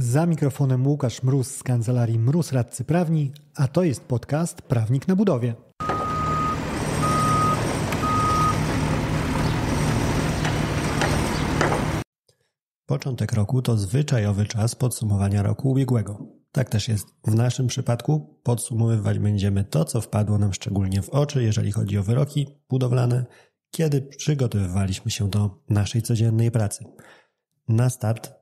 Za mikrofonem Łukasz Mróz z kancelarii Mróz Radcy Prawni, a to jest podcast Prawnik na Budowie. Początek roku to zwyczajowy czas podsumowania roku ubiegłego. Tak też jest. W naszym przypadku podsumowywać będziemy to, co wpadło nam szczególnie w oczy, jeżeli chodzi o wyroki budowlane, kiedy przygotowywaliśmy się do naszej codziennej pracy. Na start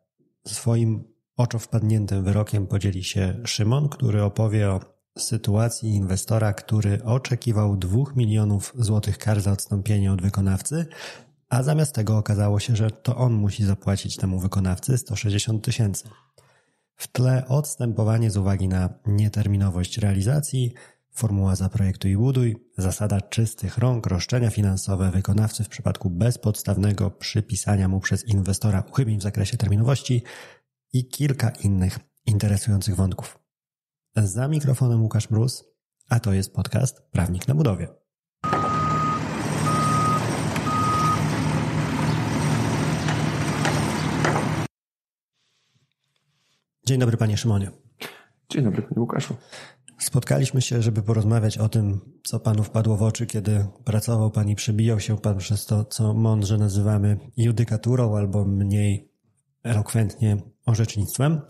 swoim Oczo wpadniętym wyrokiem podzieli się Szymon, który opowie o sytuacji inwestora, który oczekiwał 2 milionów złotych kar za odstąpienie od wykonawcy, a zamiast tego okazało się, że to on musi zapłacić temu wykonawcy 160 tysięcy. W tle odstępowanie z uwagi na nieterminowość realizacji, formuła zaprojektuj i buduj, zasada czystych rąk, roszczenia finansowe wykonawcy w przypadku bezpodstawnego przypisania mu przez inwestora uchybień w zakresie terminowości, i kilka innych interesujących wątków. Za mikrofonem Łukasz Mróz, a to jest podcast Prawnik na budowie. Dzień dobry, panie Szymonie. Dzień dobry, panie Łukaszu. Spotkaliśmy się, żeby porozmawiać o tym, co panu wpadło w oczy, kiedy pracował pan i przebijał się pan przez to, co mądrze nazywamy judykaturą albo mniej elokwentnie orzecznictwem.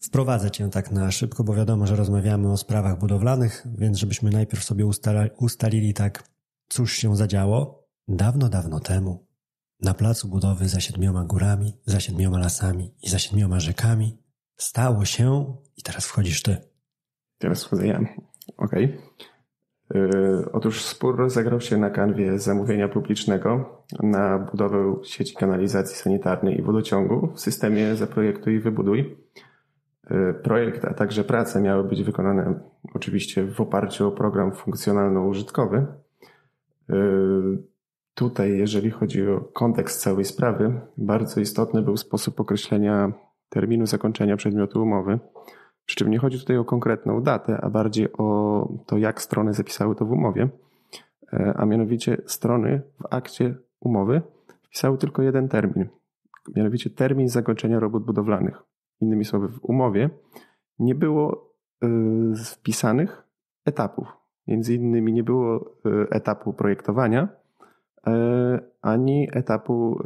Wprowadzę Cię tak na szybko, bo wiadomo, że rozmawiamy o sprawach budowlanych, więc żebyśmy najpierw sobie ustala, ustalili tak, cóż się zadziało. Dawno, dawno temu, na placu budowy za siedmioma górami, za siedmioma lasami i za siedmioma rzekami stało się, i teraz wchodzisz Ty. Teraz wchodzę ja. Okej. Okay. Yy, otóż spór zagrał się na kanwie zamówienia publicznego na budowę sieci kanalizacji sanitarnej i wodociągu w systemie Zaprojektuj i Wybuduj. Yy, projekt, a także prace miały być wykonane oczywiście w oparciu o program funkcjonalno-użytkowy. Yy, tutaj, jeżeli chodzi o kontekst całej sprawy, bardzo istotny był sposób określenia terminu zakończenia przedmiotu umowy. Przy czym nie chodzi tutaj o konkretną datę, a bardziej o to, jak strony zapisały to w umowie. E, a mianowicie strony w akcie umowy wpisały tylko jeden termin, mianowicie termin zakończenia robót budowlanych. Innymi słowy, w umowie nie było e, wpisanych etapów. Między innymi nie było e, etapu projektowania ani etapu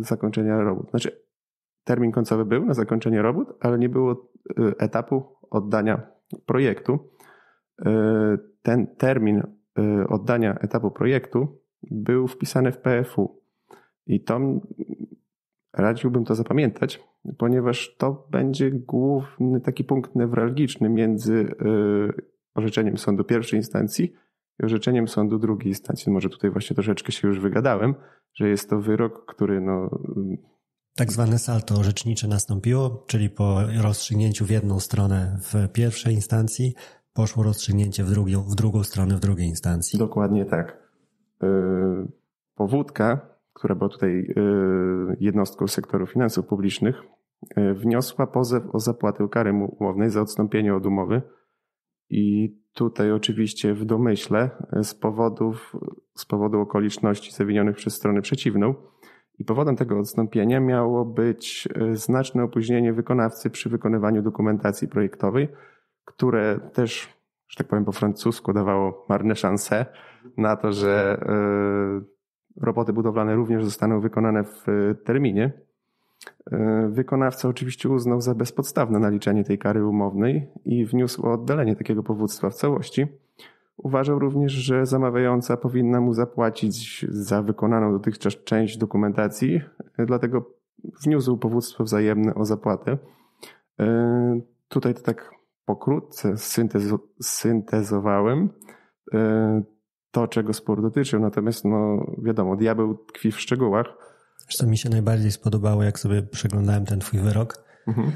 zakończenia robót. Znaczy, termin końcowy był na zakończenie robót, ale nie było Y, etapu oddania projektu. Y, ten termin y, oddania etapu projektu był wpisany w PFU. I to radziłbym to zapamiętać, ponieważ to będzie główny taki punkt newralgiczny między orzeczeniem sądu pierwszej instancji i orzeczeniem sądu drugiej instancji. Może tutaj właśnie troszeczkę się już wygadałem, że jest to wyrok, który no, tak zwane salto orzecznicze nastąpiło, czyli po rozstrzygnięciu w jedną stronę w pierwszej instancji poszło rozstrzygnięcie w, drugi, w drugą stronę w drugiej instancji. Dokładnie tak. Y, powódka, która była tutaj y, jednostką sektoru finansów publicznych, y, wniosła pozew o zapłatę kary umownej za odstąpienie od umowy i tutaj oczywiście w domyśle z powodów, z powodu okoliczności zawinionych przez stronę przeciwną, i powodem tego odstąpienia miało być e, znaczne opóźnienie wykonawcy przy wykonywaniu dokumentacji projektowej, które też, że tak powiem po francusku, dawało marne szanse na to, że e, roboty budowlane również zostaną wykonane w e, terminie. Wykonawca oczywiście uznał za bezpodstawne naliczenie tej kary umownej i wniósł o oddalenie takiego powództwa w całości. Uważał również, że zamawiająca powinna mu zapłacić za wykonaną dotychczas część dokumentacji, e, dlatego wniósł powództwo wzajemne o zapłatę. E, tutaj to tak pokrótce syntezowałem e, to, czego spór dotyczył, natomiast no wiadomo, diabeł tkwi w szczegółach. Co mi się najbardziej spodobało, jak sobie przeglądałem ten twój wyrok mhm.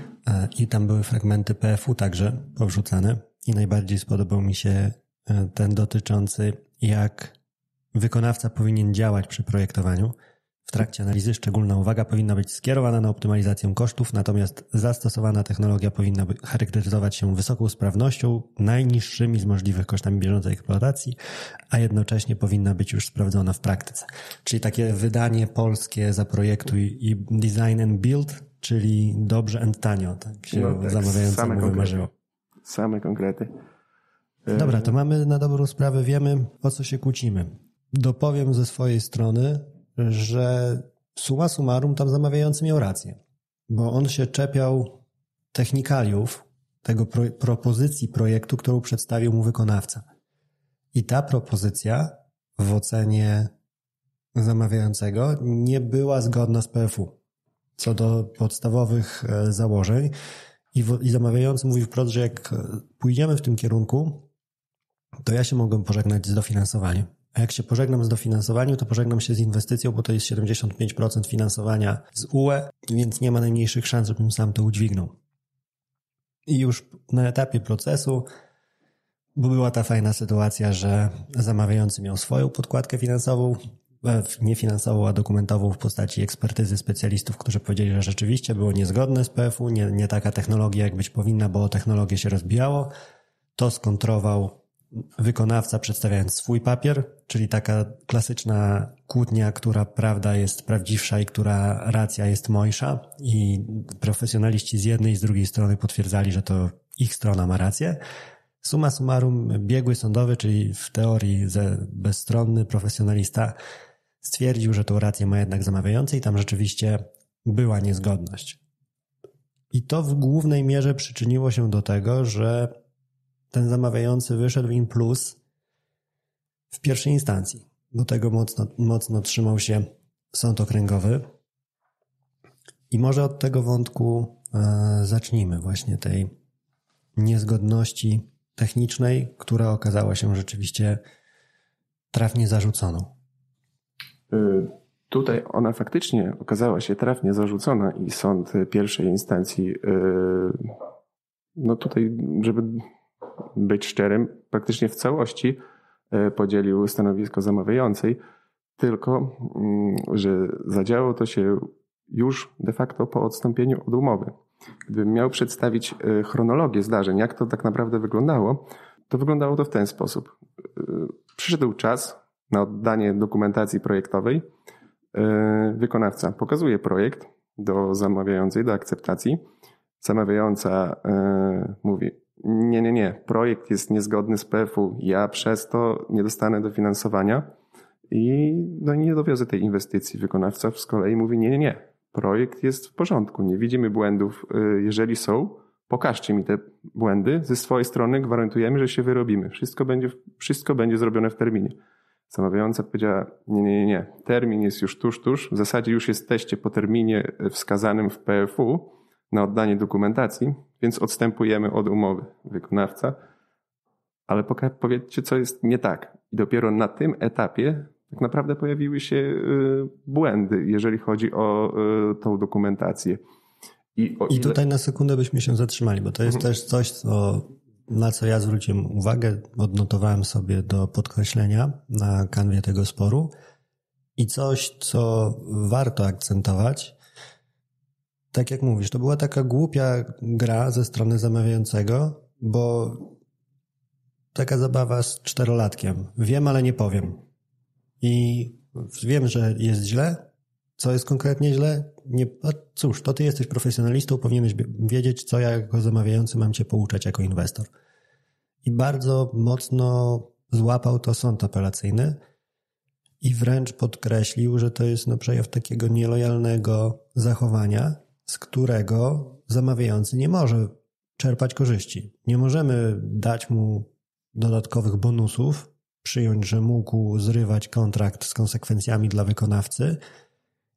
i tam były fragmenty PFU także powrzucane i najbardziej spodobał mi się ten dotyczący jak wykonawca powinien działać przy projektowaniu. W trakcie analizy szczególna uwaga powinna być skierowana na optymalizację kosztów, natomiast zastosowana technologia powinna charakteryzować się wysoką sprawnością, najniższymi z możliwych kosztami bieżącej eksploatacji, a jednocześnie powinna być już sprawdzona w praktyce. Czyli takie wydanie polskie zaprojektuj i design and build, czyli dobrze and tanio, tak się no tak, zamawiającemu same wymarzyło. Konkrety. Same konkrety. E, Dobra, to mamy na dobrą sprawę, wiemy o co się kłócimy. Dopowiem ze swojej strony, że summa summarum tam zamawiający miał rację, bo on się czepiał technikaliów tego pro, propozycji projektu, którą przedstawił mu wykonawca. I ta propozycja w ocenie zamawiającego nie była zgodna z PFU co do podstawowych e, założeń. I, w, i zamawiający mówił wprost, że jak e, pójdziemy w tym kierunku, to ja się mogłem pożegnać z dofinansowaniem. A jak się pożegnam z dofinansowaniem, to pożegnam się z inwestycją, bo to jest 75% finansowania z UE, więc nie ma najmniejszych szans, żebym sam to udźwignął. I już na etapie procesu, bo była ta fajna sytuacja, że zamawiający miał swoją podkładkę finansową, e, nie finansową, a dokumentową w postaci ekspertyzy specjalistów, którzy powiedzieli, że rzeczywiście było niezgodne z PFU, nie, nie taka technologia jak być powinna, bo technologie się rozbijało. To skontrował wykonawca przedstawiając swój papier, czyli taka klasyczna kłótnia, która prawda jest prawdziwsza i która racja jest mojsza i profesjonaliści z jednej i z drugiej strony potwierdzali, że to ich strona ma rację. Suma summarum biegły sądowy, czyli w teorii bezstronny profesjonalista stwierdził, że tą rację ma jednak zamawiający i tam rzeczywiście była niezgodność. I to w głównej mierze przyczyniło się do tego, że ten zamawiający wyszedł im plus w pierwszej instancji, bo tego mocno, mocno trzymał się sąd okręgowy. I może od tego wątku e, zacznijmy właśnie tej niezgodności technicznej, która okazała się rzeczywiście trafnie zarzuconą. E, tutaj ona faktycznie okazała się trafnie zarzucona i sąd pierwszej instancji, e, no tutaj, żeby być szczerym, praktycznie w całości e, podzielił stanowisko zamawiającej, tylko mm, że zadziało to się już de facto po odstąpieniu od umowy. Gdybym miał przedstawić e, chronologię zdarzeń, jak to tak naprawdę wyglądało, to wyglądało to w ten sposób. E, przyszedł czas na oddanie dokumentacji projektowej. Wykonawca pokazuje projekt do zamawiającej, do akceptacji. Zamawiająca mówi: nie, nie, nie, projekt jest niezgodny z PFU. ja przez to nie dostanę dofinansowania i no, nie dowiozę tej inwestycji. Wykonawca z kolei mówi, nie, nie, nie, projekt jest w porządku, nie widzimy błędów. Y, jeżeli są, pokażcie mi te błędy, ze swojej strony gwarantujemy, że się wyrobimy, wszystko będzie, wszystko będzie zrobione w terminie. Zamawiająca powiedziała, nie, nie, nie, termin jest już tuż, tuż, w zasadzie już jesteście po terminie wskazanym w PFU na oddanie dokumentacji, więc odstępujemy od umowy wykonawca. Ale powiedzcie, co jest nie tak. I dopiero na tym etapie tak naprawdę pojawiły się y, błędy, jeżeli chodzi o y, tą dokumentację. I, o I tutaj na sekundę byśmy się zatrzymali, bo to jest mhm. też coś, co, na co ja zwróciłem uwagę, odnotowałem sobie do podkreślenia na kanwie tego sporu i coś, co warto akcentować, tak jak mówisz, to była taka głupia gra ze strony zamawiającego, bo taka zabawa z czterolatkiem. Wiem, ale nie powiem. I wiem, że jest źle. Co jest konkretnie źle? Nie, a cóż, to ty jesteś profesjonalistą, powinieneś wiedzieć, co ja jako zamawiający mam cię pouczać jako inwestor. I bardzo mocno złapał to sąd apelacyjny i wręcz podkreślił, że to jest no przejaw takiego nielojalnego zachowania, z którego zamawiający nie może czerpać korzyści. Nie możemy dać mu dodatkowych bonusów, przyjąć, że mógł zrywać kontrakt z konsekwencjami dla wykonawcy,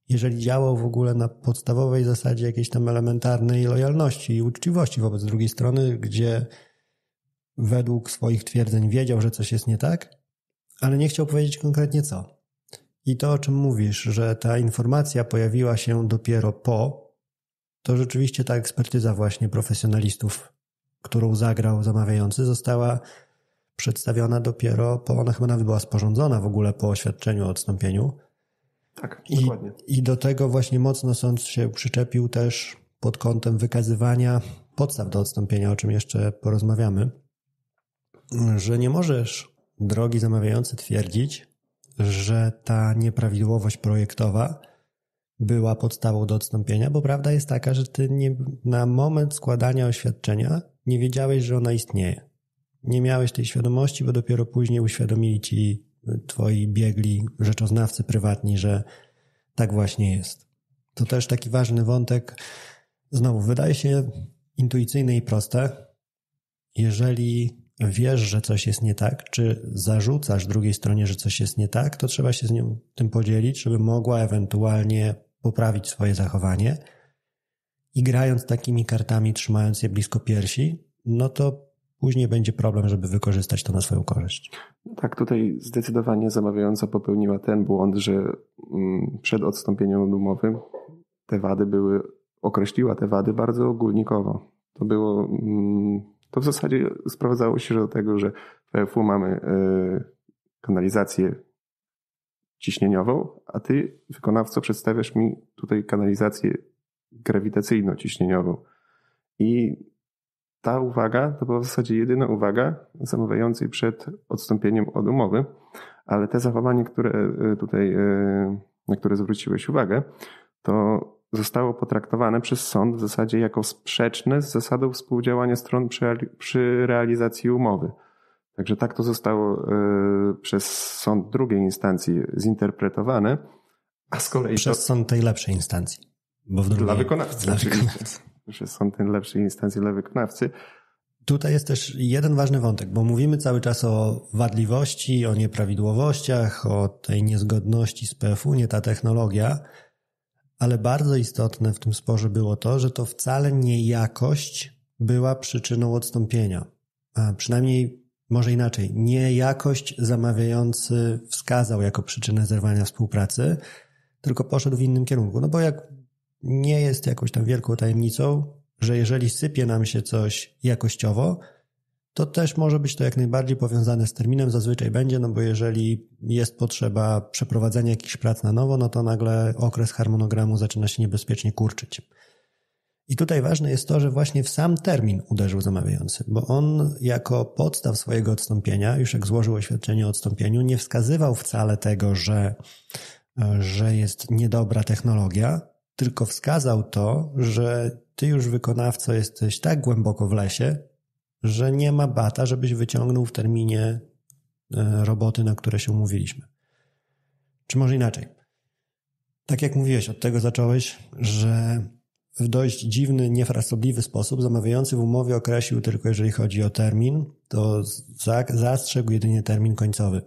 jeżeli działał w ogóle na podstawowej zasadzie jakiejś tam elementarnej lojalności i uczciwości wobec drugiej strony, gdzie według swoich twierdzeń wiedział, że coś jest nie tak, ale nie chciał powiedzieć konkretnie co. I to, o czym mówisz, że ta informacja pojawiła się dopiero po to rzeczywiście ta ekspertyza właśnie profesjonalistów, którą zagrał zamawiający, została przedstawiona dopiero po, ona chyba nawet była sporządzona w ogóle po oświadczeniu o odstąpieniu. Tak, I, dokładnie. I do tego właśnie mocno sąd się przyczepił też pod kątem wykazywania podstaw do odstąpienia, o czym jeszcze porozmawiamy, że nie możesz, drogi zamawiający, twierdzić, że ta nieprawidłowość projektowa była podstawą do odstąpienia, bo prawda jest taka, że ty nie, na moment składania oświadczenia nie wiedziałeś, że ona istnieje. Nie miałeś tej świadomości, bo dopiero później uświadomili ci y, twoi biegli rzeczoznawcy prywatni, że tak właśnie jest. To też taki ważny wątek. Znowu, wydaje się intuicyjne i proste. Jeżeli wiesz, że coś jest nie tak, czy zarzucasz drugiej stronie, że coś jest nie tak, to trzeba się z nią tym podzielić, żeby mogła ewentualnie poprawić swoje zachowanie. I grając takimi kartami, trzymając je blisko piersi, no to później będzie problem, żeby wykorzystać to na swoją korzyść. Tak, tutaj zdecydowanie zamawiająca popełniła ten błąd, że mm, przed odstąpieniem od umowy te wady były, określiła te wady bardzo ogólnikowo. To było, mm, to w zasadzie sprowadzało się do tego, że w EFU mamy y, kanalizację ciśnieniową, a ty, wykonawco, przedstawiasz mi tutaj kanalizację grawitacyjno-ciśnieniową. I ta uwaga to była w zasadzie jedyna uwaga zamawiającej przed odstąpieniem od umowy, ale te zachowanie, które e, tutaj, e, na które zwróciłeś uwagę, to zostało potraktowane przez sąd w zasadzie jako sprzeczne z zasadą współdziałania stron przy, przy realizacji umowy. Także tak to zostało e, przez sąd drugiej instancji zinterpretowane, a z kolei. Przez to... sąd tej lepszej instancji. Bo w drugiej... Dla wykonawcy. Dla wykonawcy. Przez sąd tej lepszej instancji dla wykonawcy. Tutaj jest też jeden ważny wątek, bo mówimy cały czas o wadliwości, o nieprawidłowościach, o tej niezgodności z PFU, nie ta technologia, ale bardzo istotne w tym sporze było to, że to wcale nie jakość była przyczyną odstąpienia. A przynajmniej może inaczej, Nie jakość zamawiający wskazał jako przyczynę zerwania współpracy, tylko poszedł w innym kierunku. No bo jak nie jest jakąś tam wielką tajemnicą, że jeżeli sypie nam się coś jakościowo, to też może być to jak najbardziej powiązane z terminem, zazwyczaj będzie, no bo jeżeli jest potrzeba przeprowadzenia jakichś prac na nowo, no to nagle okres harmonogramu zaczyna się niebezpiecznie kurczyć. I tutaj ważne jest to, że właśnie w sam termin uderzył zamawiający, bo on jako podstaw swojego odstąpienia, już jak złożył oświadczenie o odstąpieniu, nie wskazywał wcale tego, że, że jest niedobra technologia, tylko wskazał to, że ty już wykonawco jesteś tak głęboko w lesie, że nie ma bata, żebyś wyciągnął w terminie e, roboty, na które się umówiliśmy. Czy może inaczej? Tak jak mówiłeś, od tego zacząłeś, że w dość dziwny, niefrasobliwy sposób zamawiający w umowie określił tylko, jeżeli chodzi o termin, to zastrzegł jedynie termin końcowy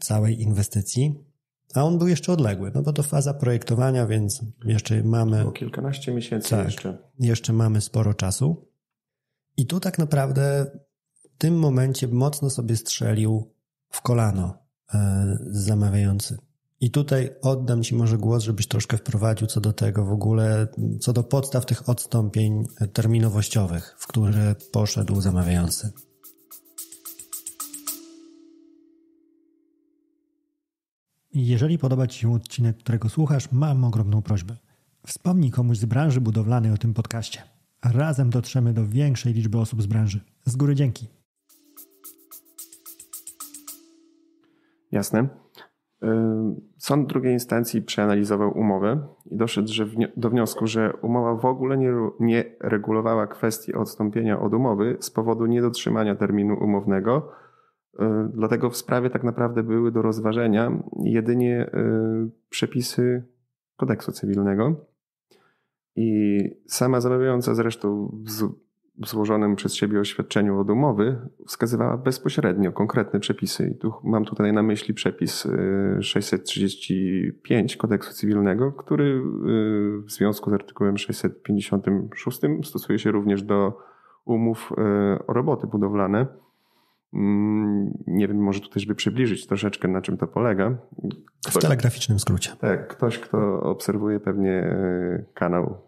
całej inwestycji, a on był jeszcze odległy, no bo to faza projektowania, więc jeszcze mamy... O kilkanaście miesięcy tak, jeszcze. Jeszcze mamy sporo czasu. I tu tak naprawdę w tym momencie mocno sobie strzelił w kolano e, zamawiający. I tutaj oddam Ci może głos, żebyś troszkę wprowadził co do tego w ogóle, co do podstaw tych odstąpień terminowościowych, w które poszedł zamawiający. Jeżeli podoba Ci się odcinek, którego słuchasz, mam ogromną prośbę. Wspomnij komuś z branży budowlanej o tym podcaście. Razem dotrzemy do większej liczby osób z branży. Z góry dzięki. Jasne. Sąd drugiej instancji przeanalizował umowę i doszedł do wniosku, że umowa w ogóle nie, regulowała kwestii odstąpienia od umowy z powodu niedotrzymania terminu umownego. Dlatego w sprawie tak naprawdę były do rozważenia jedynie y, przepisy kodeksu cywilnego. I sama zamawiająca zresztą złożonym przez siebie oświadczeniu od umowy wskazywała bezpośrednio konkretne przepisy. I tu mam tutaj na myśli przepis 635 y, kodeksu cywilnego, który y, w związku z artykułem 656 stosuje się również do umów y, o roboty budowlane. Mm, nie wiem, może tu też by przybliżyć troszeczkę, na czym to polega. Ktoś, w telegraficznym skrócie. Tak, ktoś, kto obserwuje pewnie kanał,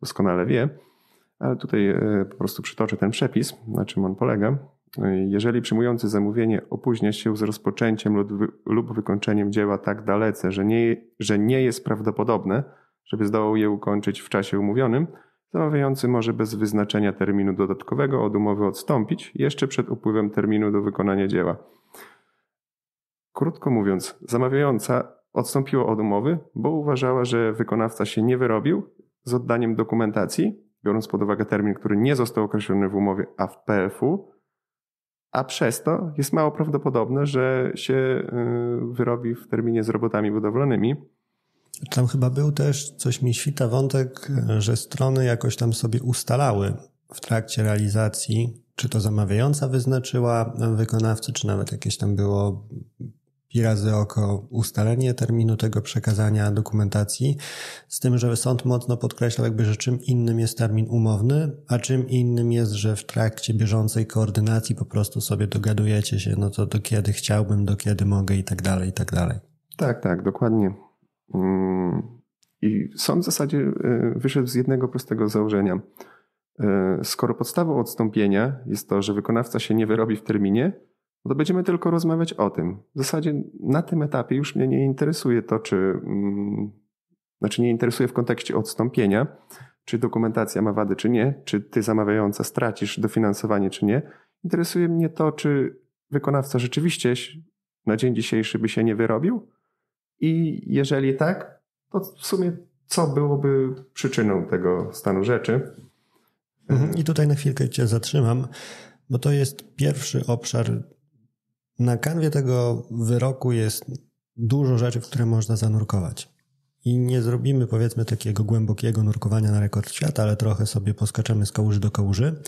doskonale wie ale tutaj e, po prostu przytoczę ten przepis, na czym on polega. E, jeżeli przyjmujący zamówienie opóźnia się z rozpoczęciem lub, lub wykończeniem dzieła tak dalece, że nie, że nie jest prawdopodobne, żeby zdołał je ukończyć w czasie umówionym, zamawiający może bez wyznaczenia terminu dodatkowego od umowy odstąpić jeszcze przed upływem terminu do wykonania dzieła. Krótko mówiąc, zamawiająca odstąpiła od umowy, bo uważała, że wykonawca się nie wyrobił z oddaniem dokumentacji biorąc pod uwagę termin, który nie został określony w umowie, a w PFU, u a przez to jest mało prawdopodobne, że się y, wyrobi w terminie z robotami budowlanymi. Tam chyba był też, coś mi świta wątek, że strony jakoś tam sobie ustalały w trakcie realizacji, czy to zamawiająca wyznaczyła y, wykonawcy, czy nawet jakieś tam było pi razy oko ustalenie terminu tego przekazania dokumentacji, z tym, że sąd mocno podkreślał jakby, że czym innym jest termin umowny, a czym innym jest, że w trakcie bieżącej koordynacji po prostu sobie dogadujecie się, no to do kiedy chciałbym, do kiedy mogę i tak dalej, i tak dalej. Tak, tak, dokładnie. Mm, I sąd w zasadzie e, wyszedł z jednego prostego założenia. E, skoro podstawą odstąpienia jest to, że wykonawca się nie wyrobi w terminie, no to będziemy tylko rozmawiać o tym. W zasadzie na tym etapie już mnie nie interesuje to, czy. Mm, znaczy, nie interesuje w kontekście odstąpienia, czy dokumentacja ma wady, czy nie, czy ty zamawiająca stracisz dofinansowanie, czy nie. Interesuje mnie to, czy wykonawca rzeczywiście na dzień dzisiejszy by się nie wyrobił i jeżeli tak, to w sumie co byłoby przyczyną tego stanu rzeczy. Mhm. I tutaj na chwilkę Cię zatrzymam, bo to jest pierwszy obszar na kanwie tego wyroku jest dużo rzeczy, w które można zanurkować. I nie zrobimy powiedzmy takiego głębokiego nurkowania na rekord świata, ale trochę sobie poskaczemy z kałuży do kałuży.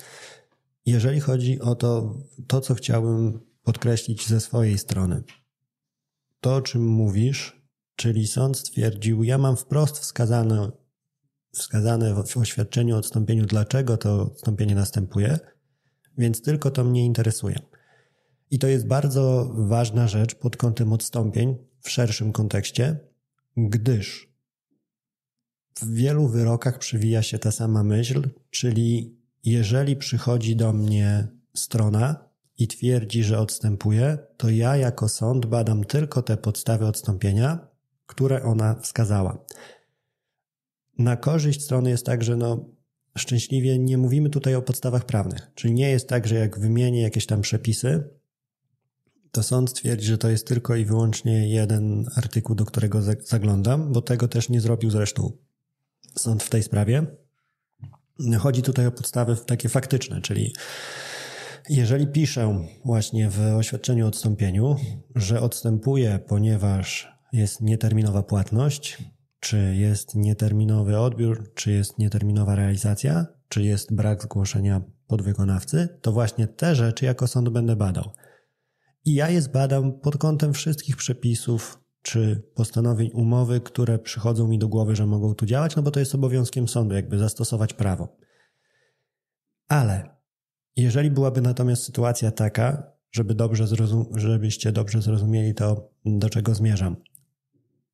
Jeżeli chodzi o to, to co chciałbym podkreślić ze swojej strony. To, o czym mówisz, czyli sąd stwierdził, ja mam wprost wskazane, wskazane w oświadczeniu o odstąpieniu, dlaczego to odstąpienie następuje, więc tylko to mnie interesuje. I to jest bardzo ważna rzecz pod kątem odstąpień w szerszym kontekście, gdyż w wielu wyrokach przywija się ta sama myśl, czyli jeżeli przychodzi do mnie strona i twierdzi, że odstępuje, to ja jako sąd badam tylko te podstawy odstąpienia, które ona wskazała. Na korzyść strony jest tak, że no, szczęśliwie nie mówimy tutaj o podstawach prawnych, czyli nie jest tak, że jak wymienię jakieś tam przepisy, to sąd twierdzi, że to jest tylko i wyłącznie jeden artykuł, do którego zaglądam, bo tego też nie zrobił zresztą sąd w tej sprawie. Chodzi tutaj o podstawy takie faktyczne, czyli jeżeli piszę właśnie w oświadczeniu o odstąpieniu, że odstępuję, ponieważ jest nieterminowa płatność, czy jest nieterminowy odbiór, czy jest nieterminowa realizacja, czy jest brak zgłoszenia podwykonawcy, to właśnie te rzeczy jako sąd będę badał. I ja je zbadam pod kątem wszystkich przepisów czy postanowień umowy, które przychodzą mi do głowy, że mogą tu działać, no bo to jest obowiązkiem sądu, jakby zastosować prawo. Ale jeżeli byłaby natomiast sytuacja taka, żeby dobrze żebyście dobrze zrozumieli to, do czego zmierzam,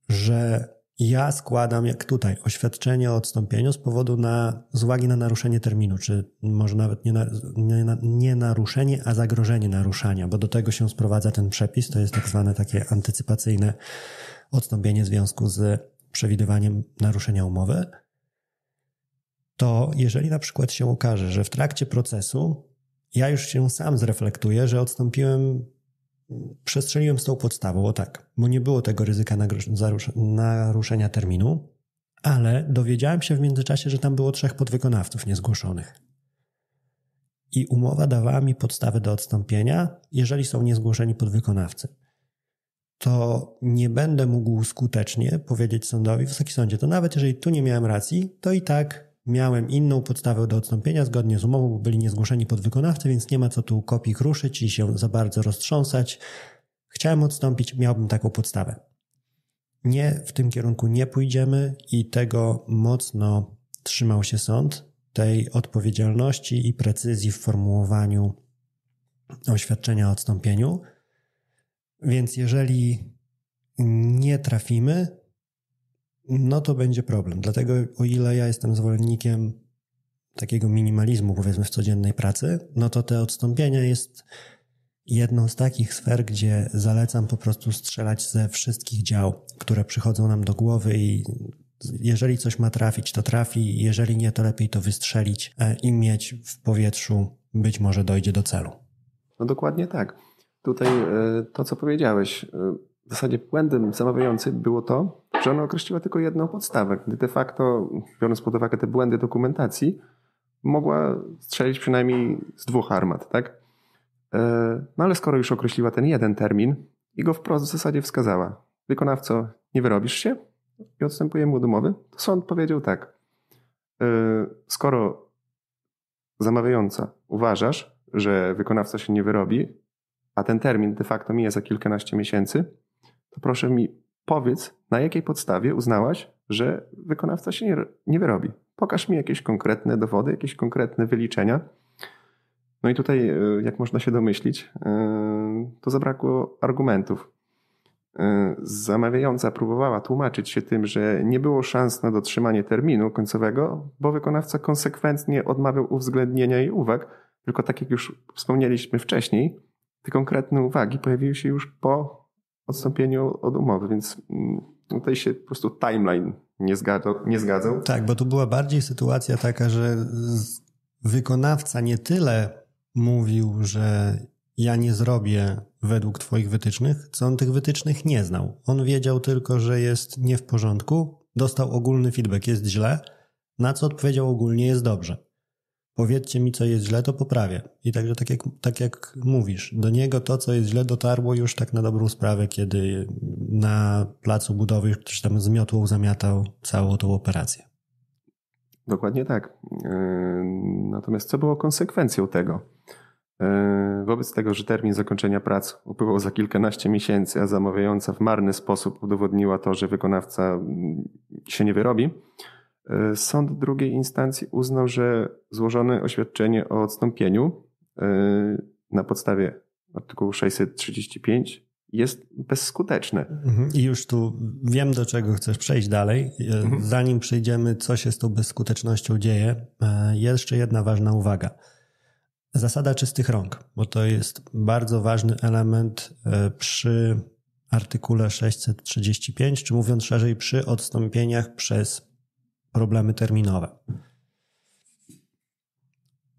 że ja składam, jak tutaj, oświadczenie o odstąpieniu z powodu na, z uwagi na naruszenie terminu, czy może nawet nie, na, nie, nie, naruszenie, a zagrożenie naruszania, bo do tego się sprowadza ten przepis. To jest tak zwane takie antycypacyjne odstąpienie w związku z przewidywaniem naruszenia umowy. To jeżeli na przykład się okaże, że w trakcie procesu ja już się sam zreflektuję, że odstąpiłem przestrzeliłem z tą podstawą, o tak, bo nie było tego ryzyka naruszenia terminu, ale dowiedziałem się w międzyczasie, że tam było trzech podwykonawców niezgłoszonych. I umowa dawała mi podstawy do odstąpienia, jeżeli są niezgłoszeni podwykonawcy. To nie będę mógł skutecznie powiedzieć sądowi, Wysoki Sądzie, to nawet jeżeli tu nie miałem racji, to i tak miałem inną podstawę do odstąpienia zgodnie z umową, bo byli niezgłoszeni podwykonawcy, więc nie ma co tu kopii kruszyć i się za bardzo roztrząsać. Chciałem odstąpić, miałbym taką podstawę. Nie, w tym kierunku nie pójdziemy i tego mocno trzymał się sąd, tej odpowiedzialności i precyzji w formułowaniu oświadczenia o odstąpieniu. Więc jeżeli nie trafimy, no to będzie problem. Dlatego o ile ja jestem zwolennikiem takiego minimalizmu, powiedzmy, w codziennej pracy, no to te odstąpienia jest jedną z takich sfer, gdzie zalecam po prostu strzelać ze wszystkich dział, które przychodzą nam do głowy i jeżeli coś ma trafić, to trafi, jeżeli nie, to lepiej to wystrzelić e, i mieć w powietrzu, być może dojdzie do celu. No dokładnie tak. Tutaj e, to, co powiedziałeś, e, w zasadzie błędem zamawiający było to, że ona określiła tylko jedną podstawę, gdy de facto, biorąc pod uwagę te błędy dokumentacji, mogła strzelić przynajmniej z dwóch armat, tak? E, no ale skoro już określiła ten jeden termin i go wprost w zasadzie wskazała, wykonawco, nie wyrobisz się i odstępujemy od umowy, to sąd powiedział tak, e, skoro zamawiająca uważasz, że wykonawca się nie wyrobi, a ten termin de facto mija za kilkanaście miesięcy, to proszę mi powiedz, na jakiej podstawie uznałaś, że wykonawca się nie, nie wyrobi. Pokaż mi jakieś konkretne dowody, jakieś konkretne wyliczenia. No i tutaj, e, jak można się domyślić, e, to zabrakło argumentów. E, zamawiająca próbowała tłumaczyć się tym, że nie było szans na dotrzymanie terminu końcowego, bo wykonawca konsekwentnie odmawiał uwzględnienia jej uwag, tylko tak jak już wspomnieliśmy wcześniej, te konkretne uwagi pojawiły się już po odstąpieniu od umowy, więc mm, tutaj się po prostu timeline nie, nie zgadzał. Tak, bo tu była bardziej sytuacja taka, że wykonawca nie tyle mówił, że ja nie zrobię według Twoich wytycznych, co on tych wytycznych nie znał. On wiedział tylko, że jest nie w porządku, dostał ogólny feedback, jest źle, na co odpowiedział ogólnie jest dobrze powiedzcie mi, co jest źle, to poprawię. I także tak jak, tak jak mówisz, do niego to, co jest źle, dotarło już tak na dobrą sprawę, kiedy na placu budowy już ktoś tam zmiotłą zamiatał całą tą operację. Dokładnie tak. E, natomiast co było konsekwencją tego? E, wobec tego, że termin zakończenia prac upływał za kilkanaście miesięcy, a zamawiająca w marny sposób udowodniła to, że wykonawca mm, się nie wyrobi, E, sąd drugiej instancji uznał, że złożone oświadczenie o odstąpieniu e, na podstawie artykułu 635 jest bezskuteczne. Mhm. I już tu wiem, do czego chcesz przejść dalej. E, mhm. Zanim przejdziemy, co się z tą bezskutecznością dzieje, jeszcze jedna ważna uwaga. Zasada czystych rąk, bo to jest bardzo ważny element przy artykule 635, czy mówiąc szerzej, przy odstąpieniach przez problemy terminowe.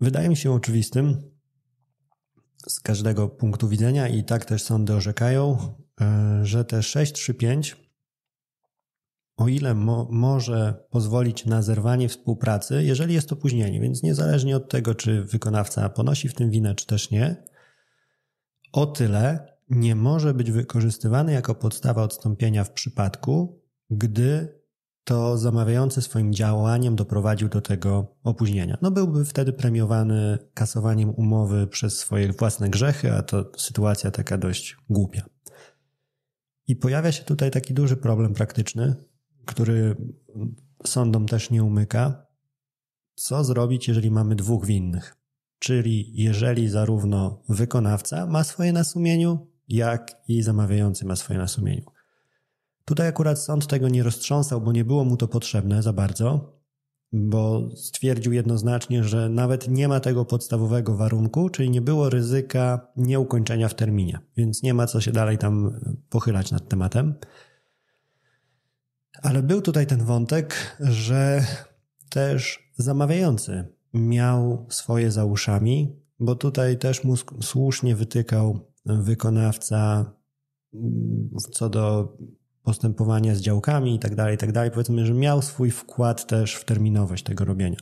Wydaje mi się oczywistym z każdego punktu widzenia, i tak też sądy orzekają, e, że te 635, o ile mo może pozwolić na zerwanie współpracy, jeżeli jest to więc niezależnie od tego, czy wykonawca ponosi w tym winę, czy też nie, o tyle nie może być wykorzystywany jako podstawa odstąpienia w przypadku, gdy to zamawiający swoim działaniem doprowadził do tego opóźnienia. No byłby wtedy premiowany kasowaniem umowy przez swoje własne grzechy, a to sytuacja taka dość głupia. I pojawia się tutaj taki duży problem praktyczny, który sądom też nie umyka. Co zrobić, jeżeli mamy dwóch winnych? Czyli jeżeli zarówno wykonawca ma swoje na sumieniu, jak i zamawiający ma swoje na sumieniu. Tutaj akurat sąd tego nie roztrząsał, bo nie było mu to potrzebne za bardzo, bo stwierdził jednoznacznie, że nawet nie ma tego podstawowego warunku, czyli nie było ryzyka nieukończenia w terminie, więc nie ma co się dalej tam pochylać nad tematem. Ale był tutaj ten wątek, że też zamawiający miał swoje za uszami, bo tutaj też mu słusznie wytykał wykonawca co do postępowania z działkami i tak dalej, i tak dalej. Powiedzmy, że miał swój wkład też w terminowość tego robienia.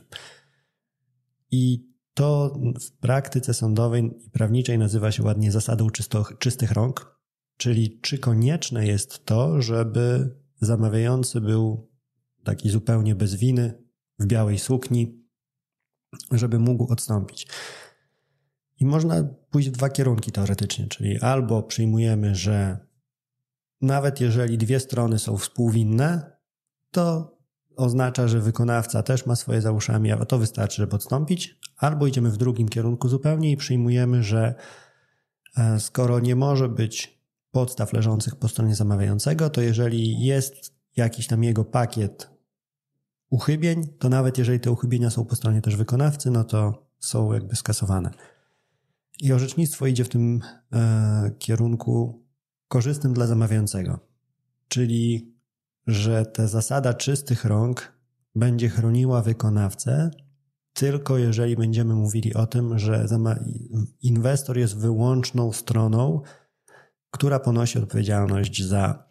I to w praktyce sądowej i prawniczej nazywa się ładnie zasadą czysto, czystych rąk, czyli czy konieczne jest to, żeby zamawiający był taki zupełnie bez winy, w białej sukni, żeby mógł odstąpić. I można pójść w dwa kierunki teoretycznie, czyli albo przyjmujemy, że nawet jeżeli dwie strony są współwinne, to oznacza, że wykonawca też ma swoje za uszami, a to wystarczy, żeby odstąpić, albo idziemy w drugim kierunku zupełnie i przyjmujemy, że e, skoro nie może być podstaw leżących po stronie zamawiającego, to jeżeli jest jakiś tam jego pakiet uchybień, to nawet jeżeli te uchybienia są po stronie też wykonawcy, no to są jakby skasowane. I orzecznictwo idzie w tym e, kierunku korzystnym dla zamawiającego. Czyli, że ta zasada czystych rąk będzie chroniła wykonawcę tylko jeżeli będziemy mówili o tym, że inwestor jest wyłączną stroną, która ponosi odpowiedzialność za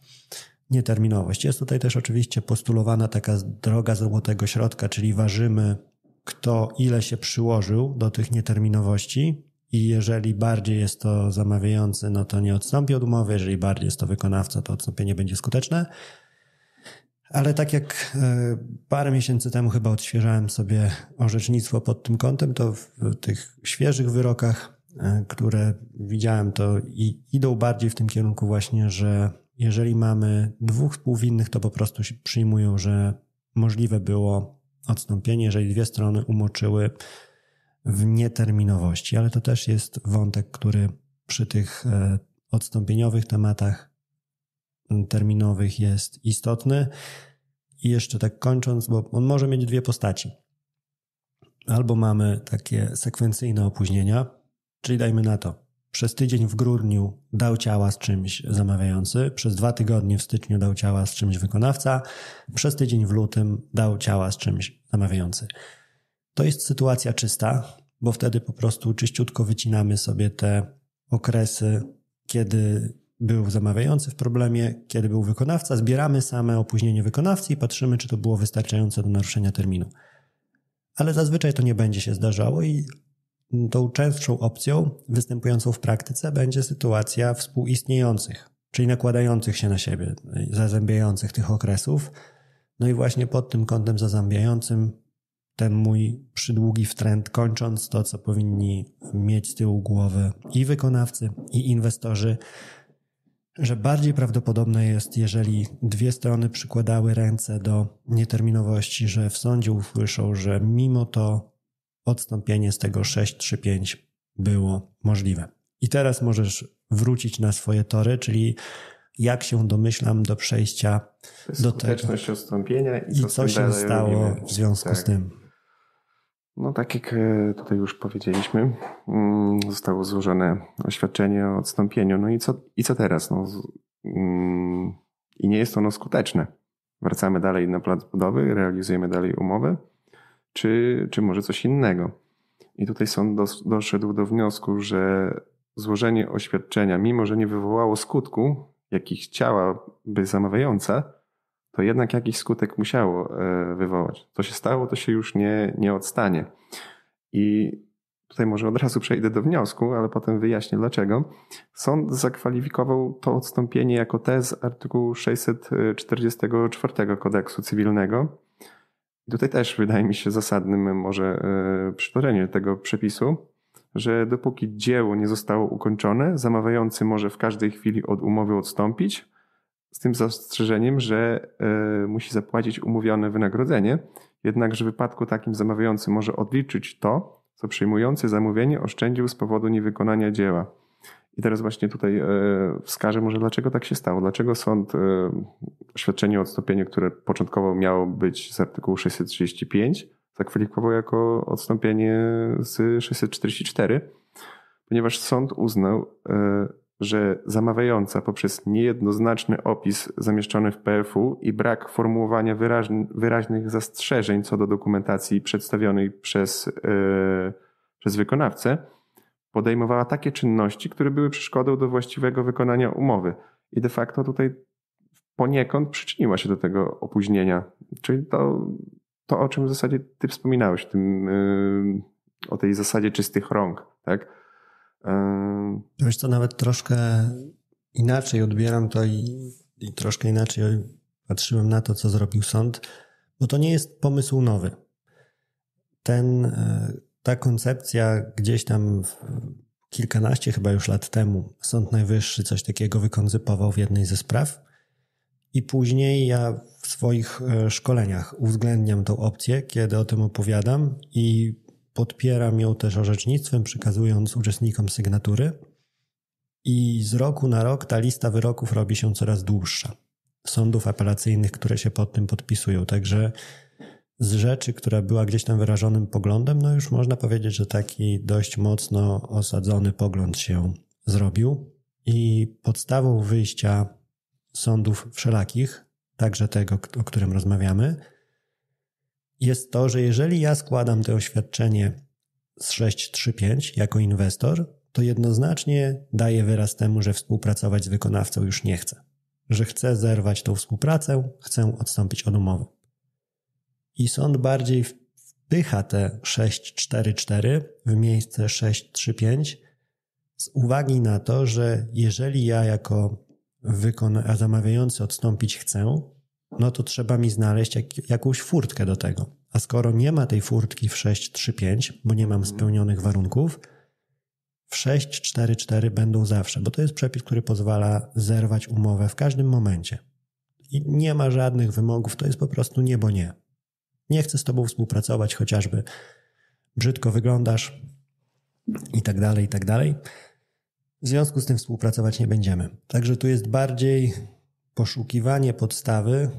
nieterminowość. Jest tutaj też oczywiście postulowana taka droga złotego środka, czyli ważymy, kto ile się przyłożył do tych nieterminowości, i jeżeli bardziej jest to zamawiający, no to nie odstąpi od umowy, jeżeli bardziej jest to wykonawca, to odstąpienie będzie skuteczne. Ale tak jak e, parę miesięcy temu chyba odświeżałem sobie orzecznictwo pod tym kątem, to w tych świeżych wyrokach, e, które widziałem, to i idą bardziej w tym kierunku właśnie, że jeżeli mamy dwóch współwinnych, to po prostu przyjmują, że możliwe było odstąpienie, jeżeli dwie strony umoczyły w nieterminowości, ale to też jest wątek, który przy tych e, odstąpieniowych tematach terminowych jest istotny. I jeszcze tak kończąc, bo on może mieć dwie postaci. Albo mamy takie sekwencyjne opóźnienia, czyli dajmy na to, przez tydzień w grudniu dał ciała z czymś zamawiający, przez dwa tygodnie w styczniu dał ciała z czymś wykonawca, przez tydzień w lutym dał ciała z czymś zamawiający. To jest sytuacja czysta, bo wtedy po prostu czyściutko wycinamy sobie te okresy, kiedy był zamawiający w problemie, kiedy był wykonawca, zbieramy same opóźnienie wykonawcy i patrzymy, czy to było wystarczające do naruszenia terminu. Ale zazwyczaj to nie będzie się zdarzało i tą częstszą opcją występującą w praktyce będzie sytuacja współistniejących, czyli nakładających się na siebie, zazębiających tych okresów. No i właśnie pod tym kątem zazębiającym ten mój przydługi trend kończąc to, co powinni mieć z tyłu głowy i wykonawcy, i inwestorzy, że bardziej prawdopodobne jest, jeżeli dwie strony przykładały ręce do nieterminowości, że w sądzie usłyszą, że mimo to odstąpienie z tego 6-3-5 było możliwe. I teraz możesz wrócić na swoje tory, czyli jak się domyślam do przejścia do tego. Skuteczność odstąpienia i, I co, co się stało w związku tak. z tym. No tak jak e, tutaj już powiedzieliśmy, mm, zostało złożone oświadczenie o odstąpieniu. No i co, i co teraz? No, mm, I nie jest ono skuteczne. Wracamy dalej na plac budowy, realizujemy dalej umowę, czy, czy może coś innego? I tutaj sąd doszedł do wniosku, że złożenie oświadczenia, mimo że nie wywołało skutku, jaki chciałaby zamawiająca, to jednak jakiś skutek musiało e, wywołać. To się stało, to się już nie, nie odstanie. I tutaj może od razu przejdę do wniosku, ale potem wyjaśnię dlaczego. Sąd zakwalifikował to odstąpienie jako te z artykułu 644 kodeksu cywilnego. I tutaj też wydaje mi się zasadnym może e, przytoczenie tego przepisu, że dopóki dzieło nie zostało ukończone, zamawiający może w każdej chwili od umowy odstąpić, z tym zastrzeżeniem, że e, musi zapłacić umówione wynagrodzenie, jednakże w wypadku takim zamawiający może odliczyć to, co przyjmujący zamówienie oszczędził z powodu niewykonania dzieła. I teraz właśnie tutaj e, wskażę może dlaczego tak się stało. Dlaczego sąd e, oświadczenie o odstąpieniu, które początkowo miało być z artykułu 635, zakwalifikował jako odstąpienie z 644, ponieważ sąd uznał, że zamawiająca poprzez niejednoznaczny opis zamieszczony w PFU i brak formułowania wyraźnych zastrzeżeń co do dokumentacji przedstawionej przez, yy, przez wykonawcę, podejmowała takie czynności, które były przeszkodą do właściwego wykonania umowy. I de facto tutaj poniekąd przyczyniła się do tego opóźnienia. Czyli to, to o czym w zasadzie ty wspominałeś, tym, yy, o tej zasadzie czystych rąk, tak? Wiesz to nawet troszkę inaczej odbieram to i, i troszkę inaczej patrzyłem na to, co zrobił sąd, bo to nie jest pomysł nowy. Ten, e, ta koncepcja gdzieś tam kilkanaście chyba już lat temu Sąd Najwyższy coś takiego wykoncypował w jednej ze spraw i później ja w swoich e, szkoleniach uwzględniam tą opcję, kiedy o tym opowiadam i Podpieram ją też orzecznictwem, przekazując uczestnikom sygnatury. I z roku na rok ta lista wyroków robi się coraz dłuższa. Sądów apelacyjnych, które się pod tym podpisują. Także z rzeczy, która była gdzieś tam wyrażonym poglądem, no już można powiedzieć, że taki dość mocno osadzony pogląd się zrobił. I podstawą wyjścia sądów wszelakich, także tego, o którym rozmawiamy, jest to, że jeżeli ja składam to oświadczenie z 635 jako inwestor, to jednoznacznie daję wyraz temu, że współpracować z wykonawcą już nie chcę, że chcę zerwać tą współpracę, chcę odstąpić od umowy. I sąd bardziej wpycha te 644 w miejsce 635 z uwagi na to, że jeżeli ja jako wykon- zamawiający odstąpić chcę, no to trzeba mi znaleźć jak, jakąś furtkę do tego. A skoro nie ma tej furtki w 6, 3, 5, bo nie mam spełnionych warunków, w 6, 4, 4 będą zawsze, bo to jest przepis, który pozwala zerwać umowę w każdym momencie. I nie ma żadnych wymogów, to jest po prostu niebo nie. Nie chcę z tobą współpracować, chociażby brzydko wyglądasz i tak dalej, i tak dalej. W związku z tym współpracować nie będziemy. Także tu jest bardziej poszukiwanie podstawy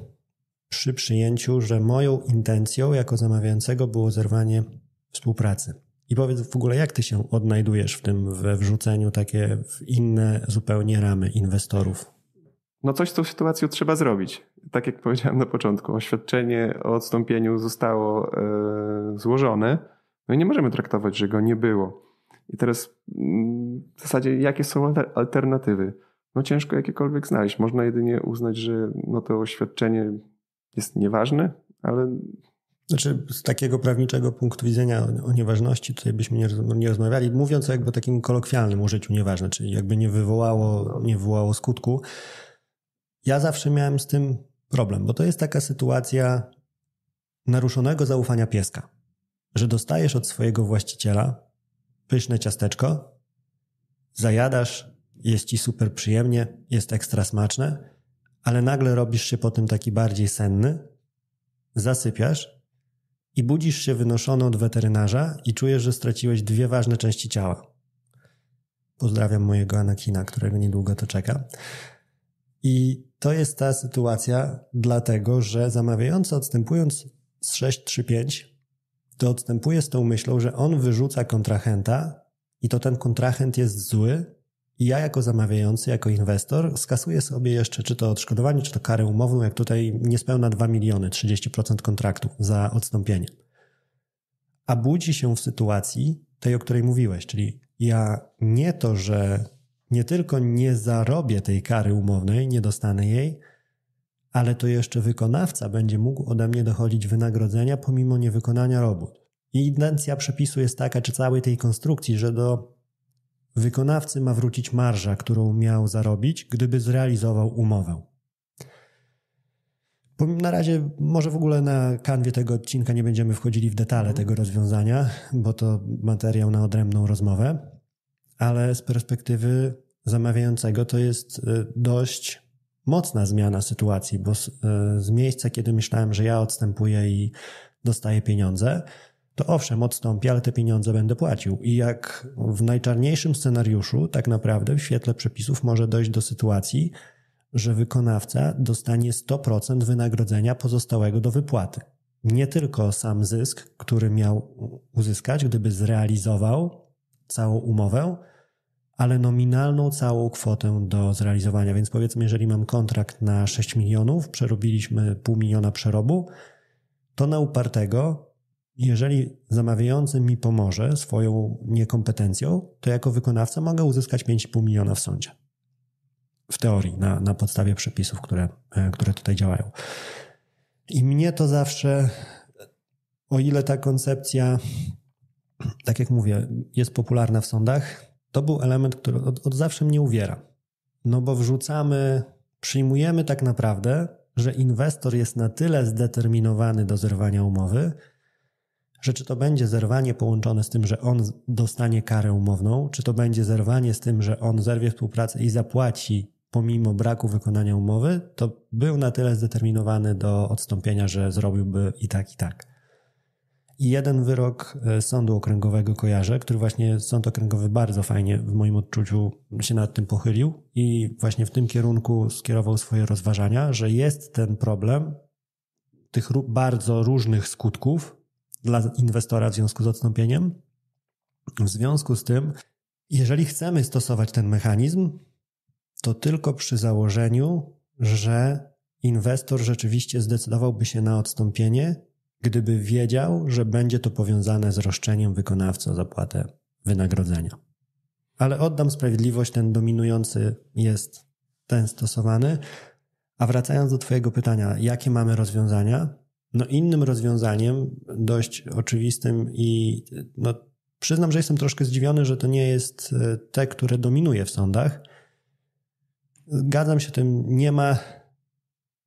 przy przyjęciu, że moją intencją jako zamawiającego było zerwanie współpracy. I powiedz w ogóle, jak ty się odnajdujesz w tym we wrzuceniu takie w inne zupełnie ramy inwestorów? No coś z tą sytuacją trzeba zrobić. Tak jak powiedziałem na początku, oświadczenie o odstąpieniu zostało e, złożone. No i nie możemy traktować, że go nie było. I teraz mm, w zasadzie jakie są alternatywy? no ciężko jakiekolwiek znaleźć. Można jedynie uznać, że no to oświadczenie jest nieważne, ale znaczy, z takiego prawniczego punktu widzenia o, o nieważności tutaj byśmy nie, nie, rozmawiali, mówiąc o jakby takim kolokwialnym użyciu nieważne, czyli jakby nie wywołało, no. nie wywołało skutku. Ja zawsze miałem z tym problem, bo to jest taka sytuacja naruszonego zaufania pieska, że dostajesz od swojego właściciela pyszne ciasteczko, zajadasz jest ci super przyjemnie, jest ekstra smaczne, ale nagle robisz się po tym taki bardziej senny, zasypiasz i budzisz się wynoszony od weterynarza i czujesz, że straciłeś dwie ważne części ciała. Pozdrawiam mojego Anakina, którego niedługo to czeka. I to jest ta sytuacja, dlatego że zamawiający odstępując z 635, to odstępuje z tą myślą, że on wyrzuca kontrahenta i to ten kontrahent jest zły i ja jako zamawiający, jako inwestor skasuję sobie jeszcze czy to odszkodowanie, czy to karę umowną, jak tutaj niespełna 2 miliony, 30% kontraktu za odstąpienie. A budzi się w sytuacji tej, o której mówiłeś, czyli ja nie to, że nie tylko nie zarobię tej kary umownej, nie dostanę jej, ale to jeszcze wykonawca będzie mógł ode mnie dochodzić wynagrodzenia pomimo niewykonania robót. I intencja przepisu jest taka, czy całej tej konstrukcji, że do wykonawcy ma wrócić marża, którą miał zarobić, gdyby zrealizował umowę. Na razie może w ogóle na kanwie tego odcinka nie będziemy wchodzili w detale mhm. tego rozwiązania, bo to materiał na odrębną rozmowę, ale z perspektywy zamawiającego to jest e, dość mocna zmiana sytuacji, bo z, e, z miejsca, kiedy myślałem, że ja odstępuję i dostaję pieniądze, to owszem, odstąpię, ale te pieniądze będę płacił. I jak w najczarniejszym scenariuszu, tak naprawdę w świetle przepisów może dojść do sytuacji, że wykonawca dostanie 100% wynagrodzenia pozostałego do wypłaty. Nie tylko sam zysk, który miał uzyskać, gdyby zrealizował całą umowę, ale nominalną całą kwotę do zrealizowania. Więc powiedzmy, jeżeli mam kontrakt na 6 milionów, przerobiliśmy pół miliona przerobu, to na upartego jeżeli zamawiający mi pomoże swoją niekompetencją, to jako wykonawca mogę uzyskać 5,5 miliona w sądzie. W teorii, na, na podstawie przepisów, które, e, które tutaj działają. I mnie to zawsze, o ile ta koncepcja, tak jak mówię, jest popularna w sądach, to był element, który od, od zawsze mnie uwiera. No bo wrzucamy, przyjmujemy tak naprawdę, że inwestor jest na tyle zdeterminowany do zerwania umowy, że czy to będzie zerwanie połączone z tym, że on dostanie karę umowną, czy to będzie zerwanie z tym, że on zerwie współpracę i zapłaci pomimo braku wykonania umowy, to był na tyle zdeterminowany do odstąpienia, że zrobiłby i tak, i tak. I jeden wyrok e, Sądu Okręgowego kojarzę, który właśnie Sąd Okręgowy bardzo fajnie w moim odczuciu się nad tym pochylił i właśnie w tym kierunku skierował swoje rozważania, że jest ten problem tych bardzo różnych skutków, dla inwestora w związku z odstąpieniem. W związku z tym, jeżeli chcemy stosować ten mechanizm, to tylko przy założeniu, że inwestor rzeczywiście zdecydowałby się na odstąpienie, gdyby wiedział, że będzie to powiązane z roszczeniem wykonawcy o zapłatę wynagrodzenia. Ale oddam sprawiedliwość, ten dominujący jest ten stosowany. A wracając do Twojego pytania, jakie mamy rozwiązania? No innym rozwiązaniem, dość oczywistym i no, przyznam, że jestem troszkę zdziwiony, że to nie jest e, te, które dominuje w sądach. Zgadzam się tym, nie ma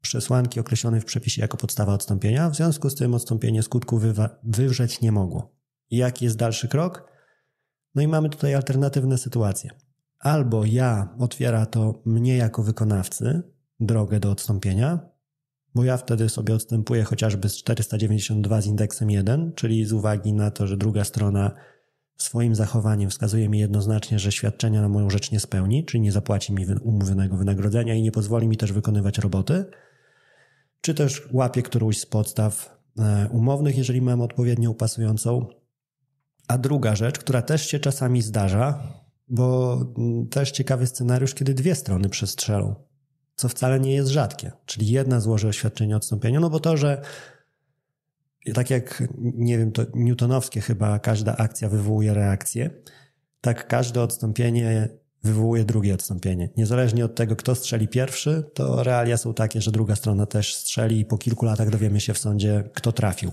przesłanki określonej w przepisie jako podstawa odstąpienia, w związku z tym odstąpienie skutku wywa- wywrzeć nie mogło. Jaki jest dalszy krok? No i mamy tutaj alternatywne sytuacje. Albo ja otwiera to mnie jako wykonawcy drogę do odstąpienia, bo ja wtedy sobie odstępuję chociażby z 492 z indeksem 1, czyli z uwagi na to, że druga strona swoim zachowaniem wskazuje mi jednoznacznie, że świadczenia na moją rzecz nie spełni, czyli nie zapłaci mi umówionego wynagrodzenia i nie pozwoli mi też wykonywać roboty, czy też łapie którąś z podstaw e, umownych, jeżeli mam odpowiednio upasującą. A druga rzecz, która też się czasami zdarza, bo mm, też ciekawy scenariusz, kiedy dwie strony przestrzelą co wcale nie jest rzadkie. Czyli jedna złoży oświadczenie o odstąpieniu, no bo to, że tak jak, nie wiem, to newtonowskie chyba każda akcja wywołuje reakcję, tak każde odstąpienie wywołuje drugie odstąpienie. Niezależnie od tego, kto strzeli pierwszy, to realia są takie, że druga strona też strzeli i po kilku latach dowiemy się w sądzie, kto trafił.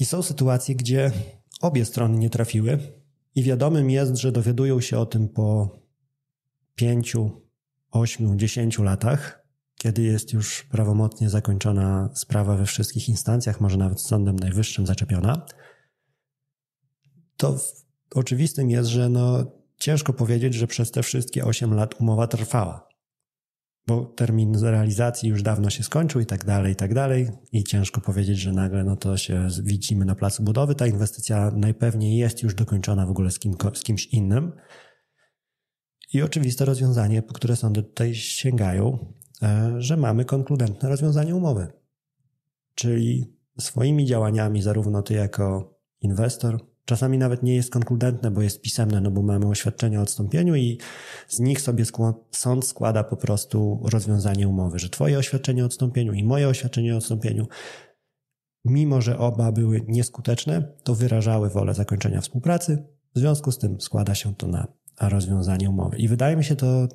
I są sytuacje, gdzie obie strony nie trafiły i wiadomym jest, że dowiadują się o tym po pięciu, 8-10 latach, kiedy jest już prawomocnie zakończona sprawa we wszystkich instancjach, może nawet Sądem Najwyższym zaczepiona, to oczywistym jest, że no, ciężko powiedzieć, że przez te wszystkie 8 lat umowa trwała, bo termin realizacji już dawno się skończył i tak dalej, i tak dalej. I ciężko powiedzieć, że nagle no to się widzimy na placu budowy. Ta inwestycja najpewniej jest już dokończona w ogóle z, kim, z kimś innym. I oczywiste rozwiązanie, po które sądy tutaj sięgają, e, że mamy konkludentne rozwiązanie umowy. Czyli swoimi działaniami, zarówno ty jako inwestor, czasami nawet nie jest konkludentne, bo jest pisemne, no bo mamy oświadczenie o odstąpieniu i z nich sobie sąd składa po prostu rozwiązanie umowy, że twoje oświadczenie o odstąpieniu i moje oświadczenie o odstąpieniu, mimo że oba były nieskuteczne, to wyrażały wolę zakończenia współpracy. W związku z tym składa się to na rozwiązanie umowy. I wydaje mi się to e,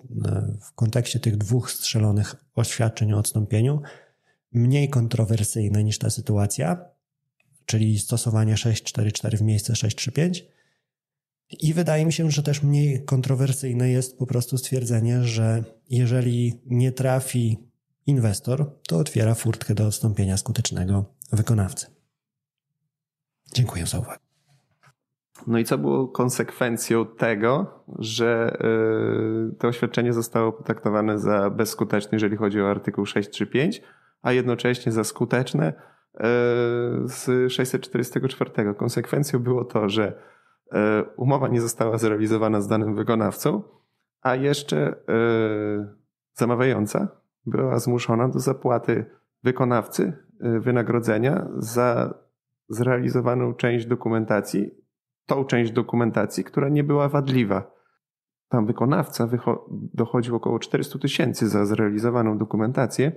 w kontekście tych dwóch strzelonych oświadczeń o odstąpieniu mniej kontrowersyjne niż ta sytuacja, czyli stosowanie 644 w miejsce 635. I wydaje mi się, że też mniej kontrowersyjne jest po prostu stwierdzenie, że jeżeli nie trafi inwestor, to otwiera furtkę do odstąpienia skutecznego wykonawcy. Dziękuję za uwagę. No i co było konsekwencją tego, że y, to oświadczenie zostało potraktowane za bezskuteczne, jeżeli chodzi o artykuł 635, a jednocześnie za skuteczne y, z 644. Konsekwencją było to, że y, umowa nie została zrealizowana z danym wykonawcą, a jeszcze zamawiająca była zmuszona do zapłaty wykonawcy wynagrodzenia za zrealizowaną część dokumentacji tą część dokumentacji, która nie była wadliwa. Tam wykonawca dochodził około 400 tysięcy za zrealizowaną dokumentację.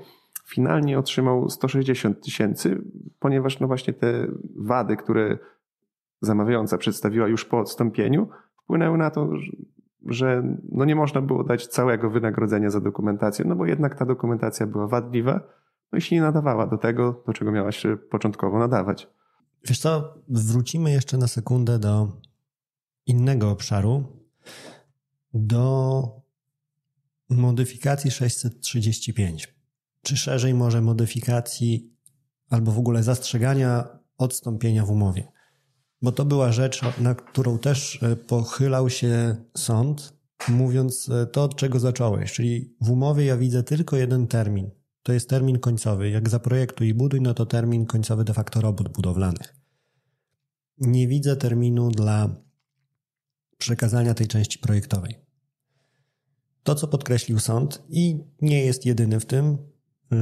Finalnie otrzymał 160 tysięcy, ponieważ no właśnie te wady, które zamawiająca przedstawiła już po odstąpieniu, wpłynęły na to, że no nie można było dać całego wynagrodzenia za dokumentację, no bo jednak ta dokumentacja była wadliwa no i się nie nadawała do tego, do czego miała się początkowo nadawać. Wiesz co, wrócimy jeszcze na sekundę do innego obszaru, do modyfikacji 635, czy szerzej może modyfikacji albo w ogóle zastrzegania odstąpienia w umowie. Bo to była rzecz, na którą też e, pochylał się sąd, mówiąc e, to, od czego zacząłeś. Czyli w umowie ja widzę tylko jeden termin. To jest termin końcowy. Jak zaprojektuj i buduj, no to termin końcowy de facto robót budowlanych nie widzę terminu dla przekazania tej części projektowej. To, co podkreślił sąd, i nie jest jedyny w tym, y,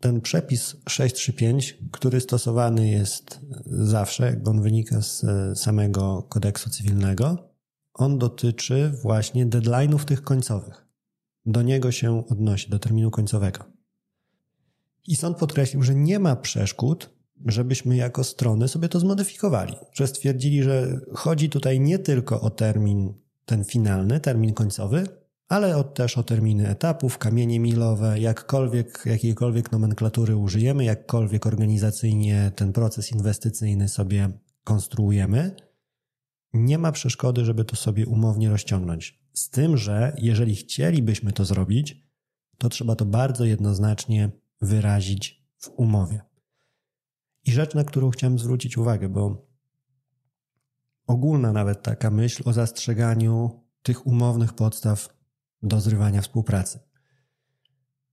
ten przepis 635, który stosowany jest zawsze, jakby on wynika z y, samego kodeksu cywilnego, on dotyczy właśnie deadline'ów tych końcowych. Do niego się odnosi, do terminu końcowego. I sąd podkreślił, że nie ma przeszkód żebyśmy jako strony sobie to zmodyfikowali, że stwierdzili, że chodzi tutaj nie tylko o termin ten finalny, termin końcowy, ale też o terminy etapów, kamienie milowe, jakkolwiek, jakiejkolwiek nomenklatury użyjemy, jakkolwiek organizacyjnie ten proces inwestycyjny sobie konstruujemy. Nie ma przeszkody, żeby to sobie umownie rozciągnąć. Z tym, że jeżeli chcielibyśmy to zrobić, to trzeba to bardzo jednoznacznie wyrazić w umowie. I rzecz, na którą chciałem zwrócić uwagę, bo ogólna nawet taka myśl o zastrzeganiu tych umownych podstaw do zrywania współpracy.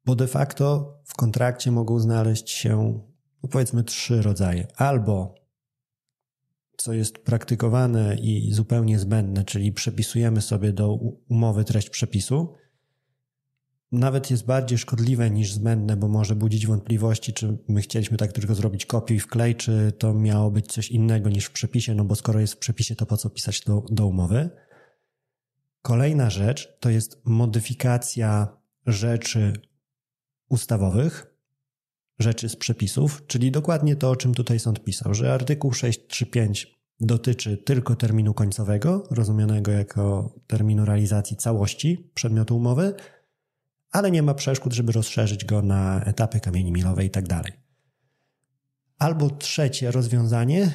Bo de facto w kontrakcie mogą znaleźć się no powiedzmy trzy rodzaje. Albo co jest praktykowane i zupełnie zbędne, czyli przepisujemy sobie do umowy treść przepisu, nawet jest bardziej szkodliwe niż zbędne, bo może budzić wątpliwości, czy my chcieliśmy tak tylko zrobić kopiuj wklej, czy to miało być coś innego niż w przepisie, no bo skoro jest w przepisie, to po co pisać do, do umowy? Kolejna rzecz to jest modyfikacja rzeczy ustawowych, rzeczy z przepisów, czyli dokładnie to, o czym tutaj sąd pisał, że artykuł 635 dotyczy tylko terminu końcowego, rozumianego jako terminu realizacji całości przedmiotu umowy, ale nie ma przeszkód, żeby rozszerzyć go na etapy kamieni milowej i tak dalej. Albo trzecie rozwiązanie,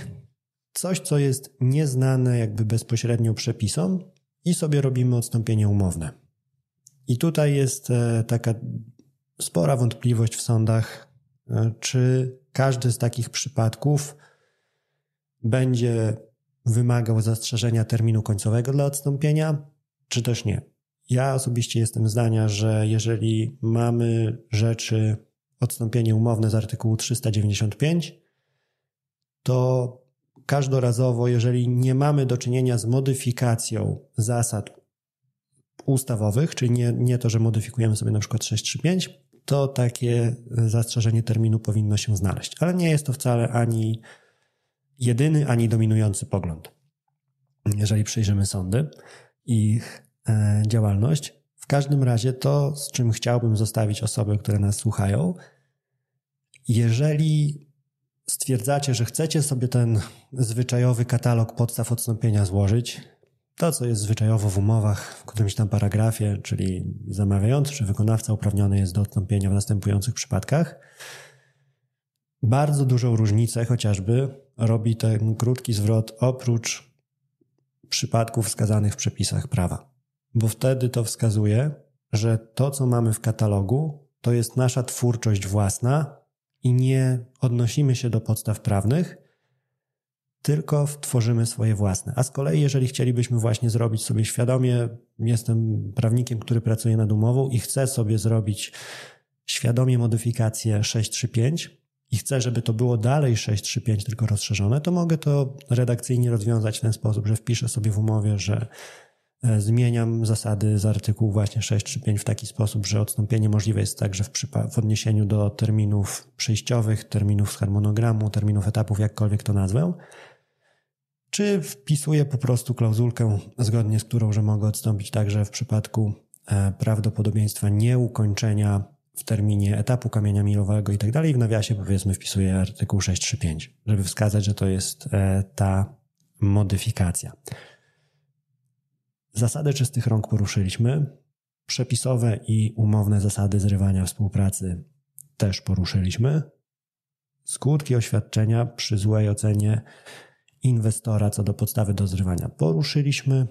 coś co jest nieznane jakby bezpośrednio przepisom i sobie robimy odstąpienie umowne. I tutaj jest e, taka spora wątpliwość w sądach, e, czy każdy z takich przypadków będzie wymagał zastrzeżenia terminu końcowego dla odstąpienia, czy też nie. Ja osobiście jestem zdania, że jeżeli mamy rzeczy, odstąpienie umowne z artykułu 395, to każdorazowo, jeżeli nie mamy do czynienia z modyfikacją zasad ustawowych, czyli nie, nie to, że modyfikujemy sobie na przykład 635, to takie zastrzeżenie terminu powinno się znaleźć. Ale nie jest to wcale ani jedyny, ani dominujący pogląd. Jeżeli przyjrzymy sądy, ich E, działalność. W każdym razie to, z czym chciałbym zostawić osoby, które nas słuchają, jeżeli stwierdzacie, że chcecie sobie ten zwyczajowy katalog podstaw odstąpienia złożyć, to, co jest zwyczajowo w umowach, w którymś tam paragrafie, czyli zamawiający czy wykonawca uprawniony jest do odstąpienia w następujących przypadkach, bardzo dużą różnicę chociażby robi ten krótki zwrot oprócz przypadków wskazanych w przepisach prawa bo wtedy to wskazuje, że to, co mamy w katalogu, to jest nasza twórczość własna i nie odnosimy się do podstaw prawnych, tylko tworzymy swoje własne. A z kolei, jeżeli chcielibyśmy właśnie zrobić sobie świadomie, jestem prawnikiem, który pracuje nad umową i chcę sobie zrobić świadomie modyfikację 635 i chcę, żeby to było dalej 635, tylko rozszerzone, to mogę to redakcyjnie rozwiązać w ten sposób, że wpiszę sobie w umowie, że E, zmieniam zasady z artykułu właśnie 635 w taki sposób, że odstąpienie możliwe jest także w, w odniesieniu do terminów przejściowych, terminów z harmonogramu, terminów etapów, jakkolwiek to nazwę, czy wpisuję po prostu klauzulkę, zgodnie z którą, że mogę odstąpić także w przypadku e, prawdopodobieństwa nieukończenia w terminie etapu kamienia milowego i tak dalej. W nawiasie powiedzmy wpisuję artykuł 635, żeby wskazać, że to jest e, ta modyfikacja. Zasady czystych rąk poruszyliśmy. Przepisowe i umowne zasady zrywania współpracy też poruszyliśmy. Skutki oświadczenia przy złej ocenie inwestora co do podstawy do zrywania poruszyliśmy.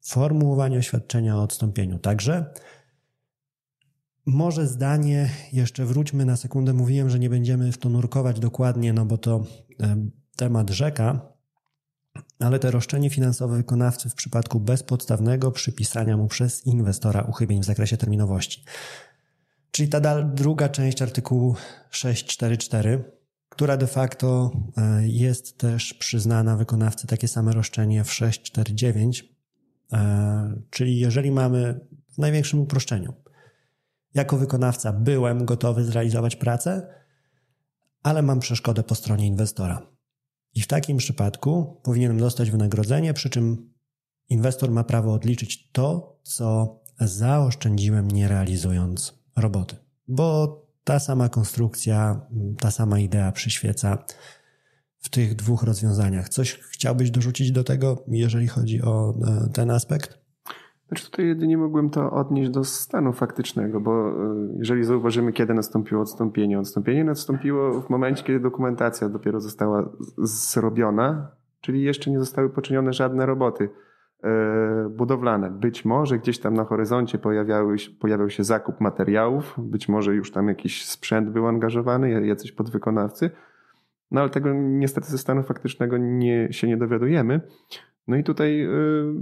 Formułowanie oświadczenia o odstąpieniu także. Może zdanie, jeszcze wróćmy na sekundę. Mówiłem, że nie będziemy w to nurkować dokładnie, no bo to temat rzeka ale to roszczenie finansowe wykonawcy w przypadku bezpodstawnego przypisania mu przez inwestora uchybień w zakresie terminowości. Czyli ta druga część artykułu 644, która de facto e, jest też przyznana wykonawcy takie same roszczenie w 649, e, czyli jeżeli mamy w największym uproszczeniu, jako wykonawca byłem gotowy zrealizować pracę, ale mam przeszkodę po stronie inwestora i w takim przypadku powinienem dostać wynagrodzenie, przy czym inwestor ma prawo odliczyć to, co zaoszczędziłem nie realizując roboty. Bo ta sama konstrukcja, ta sama idea przyświeca w tych dwóch rozwiązaniach. Coś chciałbyś dorzucić do tego, jeżeli chodzi o e, ten aspekt? Znaczy tutaj jedynie mogłem to odnieść do stanu faktycznego, bo e, jeżeli zauważymy, kiedy nastąpiło odstąpienie, odstąpienie nastąpiło w momencie, kiedy dokumentacja dopiero została zrobiona, czyli jeszcze nie zostały poczynione żadne roboty e, budowlane. Być może gdzieś tam na horyzoncie pojawiały, pojawiał się zakup materiałów, być może już tam jakiś sprzęt był angażowany, jacyś podwykonawcy, no ale tego niestety ze stanu faktycznego nie, się nie dowiadujemy. No i tutaj y,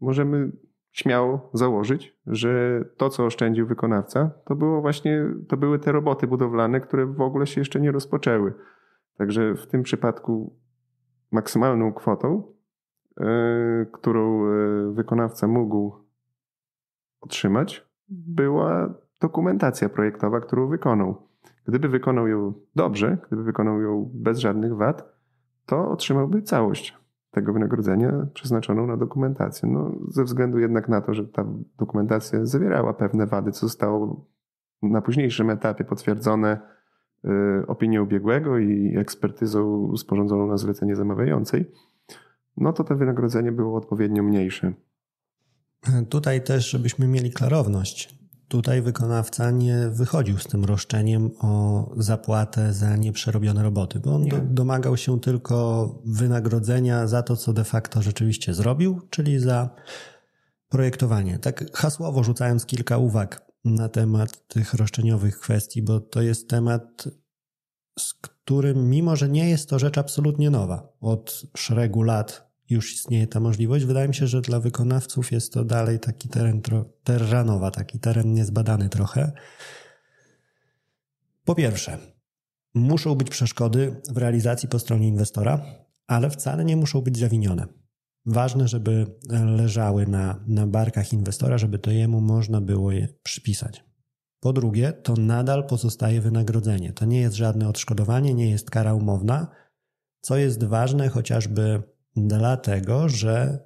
możemy śmiał założyć, że to, co oszczędził wykonawca, to było właśnie, to były te roboty budowlane, które w ogóle się jeszcze nie rozpoczęły. Także w tym przypadku maksymalną kwotą, e, którą e, wykonawca mógł otrzymać, mhm. była dokumentacja projektowa, którą wykonał. Gdyby wykonał ją dobrze, gdyby wykonał ją bez żadnych wad, to otrzymałby całość tego wynagrodzenia przeznaczoną na dokumentację. No, ze względu jednak na to, że ta dokumentacja zawierała pewne wady, co zostało na późniejszym etapie potwierdzone y, opinią ubiegłego i ekspertyzą sporządzoną na zlecenie zamawiającej, no to to wynagrodzenie było odpowiednio mniejsze. Tutaj też, żebyśmy mieli klarowność, Tutaj wykonawca nie wychodził z tym roszczeniem o zapłatę za nieprzerobione roboty, bo on do, domagał się tylko wynagrodzenia za to, co de facto rzeczywiście zrobił, czyli za projektowanie. Tak hasłowo rzucając kilka uwag na temat tych roszczeniowych kwestii, bo to jest temat, z którym, mimo że nie jest to rzecz absolutnie nowa, od szeregu lat już istnieje ta możliwość. Wydaje mi się, że dla wykonawców jest to dalej taki teren terranowa, taki teren niezbadany trochę. Po pierwsze, muszą być przeszkody w realizacji po stronie inwestora, ale wcale nie muszą być zawinione. Ważne, żeby leżały na, na barkach inwestora, żeby to jemu można było je przypisać. Po drugie, to nadal pozostaje wynagrodzenie. To nie jest żadne odszkodowanie, nie jest kara umowna, co jest ważne chociażby dlatego że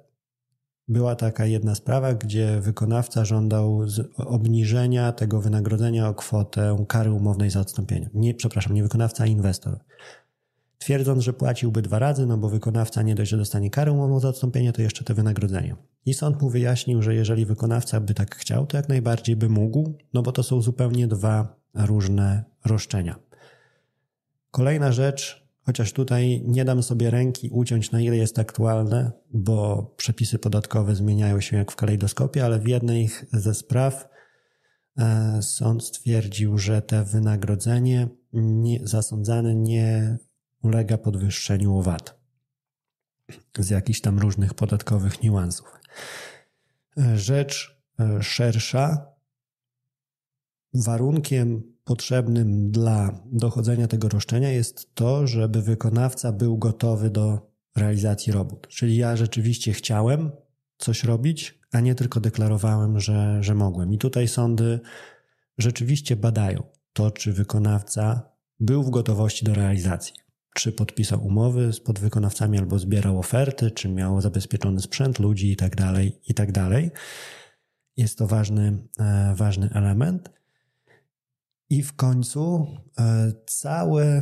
była taka jedna sprawa, gdzie wykonawca żądał obniżenia tego wynagrodzenia o kwotę kary umownej za odstąpienie. Nie, przepraszam, nie wykonawca, a inwestor. Twierdząc, że płaciłby dwa razy, no bo wykonawca nie dość, że dostanie karę umową za odstąpienie, to jeszcze te wynagrodzenie. I sąd mu wyjaśnił, że jeżeli wykonawca by tak chciał, to jak najbardziej by mógł, no bo to są zupełnie dwa różne roszczenia. Kolejna rzecz, Chociaż tutaj nie dam sobie ręki uciąć, na ile jest aktualne, bo przepisy podatkowe zmieniają się jak w kalejdoskopie, ale w jednej ze spraw e, sąd stwierdził, że te wynagrodzenie nie, zasądzane nie ulega podwyższeniu VAT z jakichś tam różnych podatkowych niuansów. E, rzecz e, szersza. Warunkiem potrzebnym dla dochodzenia tego roszczenia jest to, żeby wykonawca był gotowy do realizacji robót. Czyli ja rzeczywiście chciałem coś robić, a nie tylko deklarowałem, że, że mogłem. I tutaj sądy rzeczywiście badają to, czy wykonawca był w gotowości do realizacji. Czy podpisał umowy z podwykonawcami albo zbierał oferty, czy miał zabezpieczony sprzęt, ludzi i i tak dalej tak dalej. Jest to ważny, e, ważny element. I w końcu e, całe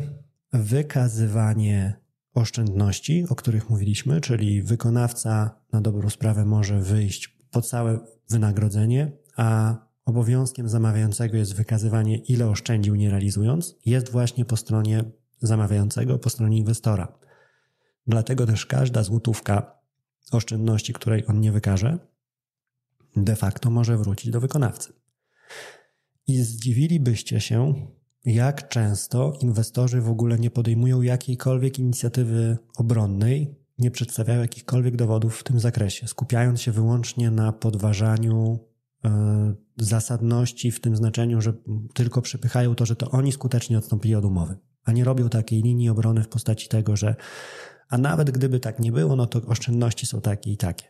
wykazywanie oszczędności, o których mówiliśmy, czyli wykonawca na dobrą sprawę może wyjść po całe wynagrodzenie, a obowiązkiem zamawiającego jest wykazywanie, ile oszczędził nie realizując, jest właśnie po stronie zamawiającego, po stronie inwestora. Dlatego też każda złotówka oszczędności, której on nie wykaże, de facto może wrócić do wykonawcy. I zdziwilibyście się, jak często inwestorzy w ogóle nie podejmują jakiejkolwiek inicjatywy obronnej, nie przedstawiają jakichkolwiek dowodów w tym zakresie, skupiając się wyłącznie na podważaniu y, zasadności w tym znaczeniu, że tylko przypychają to, że to oni skutecznie odstąpili od umowy, a nie robią takiej linii obrony w postaci tego, że a nawet gdyby tak nie było, no to oszczędności są takie i takie.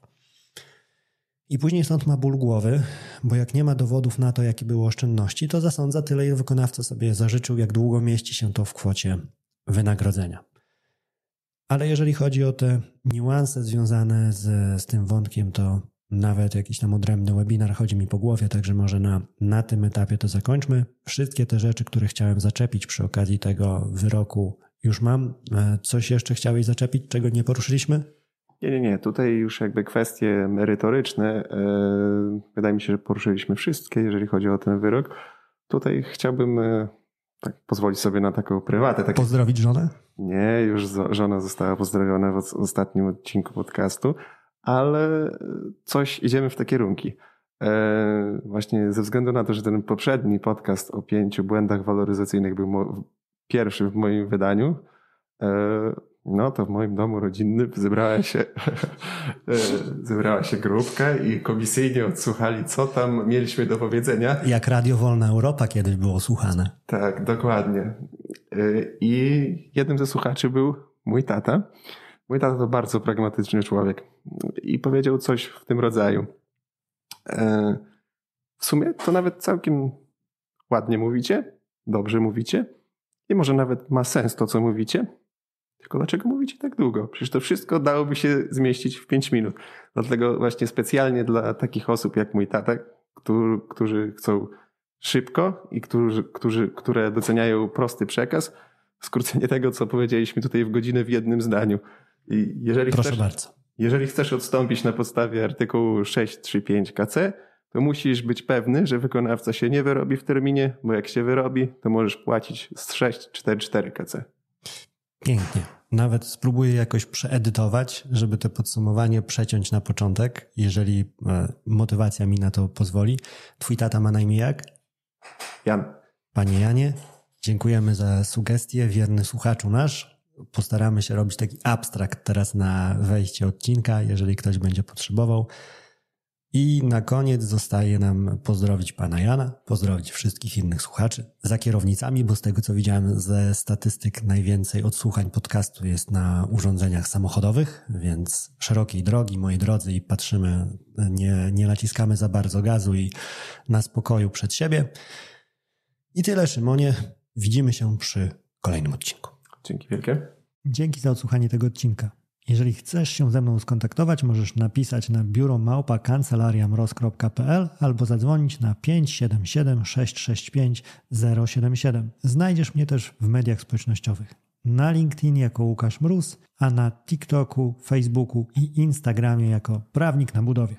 I później sąd ma ból głowy, bo jak nie ma dowodów na to, jakie były oszczędności, to zasądza tyle, ile wykonawca sobie zażyczył, jak długo mieści się to w kwocie wynagrodzenia. Ale jeżeli chodzi o te niuanse związane z, z tym wątkiem, to nawet jakiś tam odrębny webinar chodzi mi po głowie, także może na, na tym etapie to zakończmy. Wszystkie te rzeczy, które chciałem zaczepić przy okazji tego wyroku, już mam. E, coś jeszcze chciałeś zaczepić, czego nie poruszyliśmy? Nie, nie, nie. Tutaj już jakby kwestie merytoryczne, e, wydaje mi się, że poruszyliśmy wszystkie, jeżeli chodzi o ten wyrok. Tutaj chciałbym e, tak, pozwolić sobie na taką prywatę. Takie... Pozdrowić żonę? Nie, już żona została pozdrowiona w ostatnim odcinku podcastu, ale coś idziemy w te kierunki. E, właśnie ze względu na to, że ten poprzedni podcast o pięciu błędach waloryzacyjnych był pierwszy w moim wydaniu, no to w moim domu rodzinnym zebrała się, e, zebrała się grupka i komisyjnie odsłuchali, co tam mieliśmy do powiedzenia. Jak Radio Wolna Europa kiedyś było słuchane. Tak, dokładnie. E, I jednym ze słuchaczy był mój tata. Mój tata to bardzo pragmatyczny człowiek i powiedział coś w tym rodzaju. E, w sumie to nawet całkiem ładnie mówicie, dobrze mówicie i może nawet ma sens to, co mówicie tylko dlaczego mówicie tak długo? Przecież to wszystko dałoby się zmieścić w 5 minut. Dlatego właśnie specjalnie dla takich osób jak mój tata, który, którzy chcą szybko i którzy, którzy, które doceniają prosty przekaz, skrócenie tego, co powiedzieliśmy tutaj w godzinę w jednym zdaniu. I jeżeli Proszę chcesz, bardzo. Jeżeli chcesz odstąpić na podstawie artykułu 635 KC, to musisz być pewny, że wykonawca się nie wyrobi w terminie, bo jak się wyrobi, to możesz płacić z 644 KC. Pięknie. Nawet spróbuję jakoś przeedytować, żeby to podsumowanie przeciąć na początek, jeżeli e, motywacja mi na to pozwoli. Twój tata ma na imię jak? Jan. Panie Janie, dziękujemy za sugestie, wierny słuchaczu nasz. Postaramy się robić taki abstrakt teraz na wejście odcinka, jeżeli ktoś będzie potrzebował. I na koniec zostaje nam pozdrowić pana Jana, pozdrowić wszystkich innych słuchaczy za kierownicami, bo z tego co widziałem ze statystyk najwięcej odsłuchań podcastu jest na urządzeniach samochodowych, więc szerokiej drogi, moi drodzy, i patrzymy, nie, nie naciskamy za bardzo gazu i na spokoju przed siebie. I tyle, Szymonie. Widzimy się przy kolejnym odcinku. Dzięki wielkie. Dzięki za odsłuchanie tego odcinka. Jeżeli chcesz się ze mną skontaktować, możesz napisać na biuro małpa albo zadzwonić na 577 665 077. Znajdziesz mnie też w mediach społecznościowych. Na LinkedIn jako Łukasz Mróz, a na TikToku, Facebooku i Instagramie jako Prawnik na Budowie.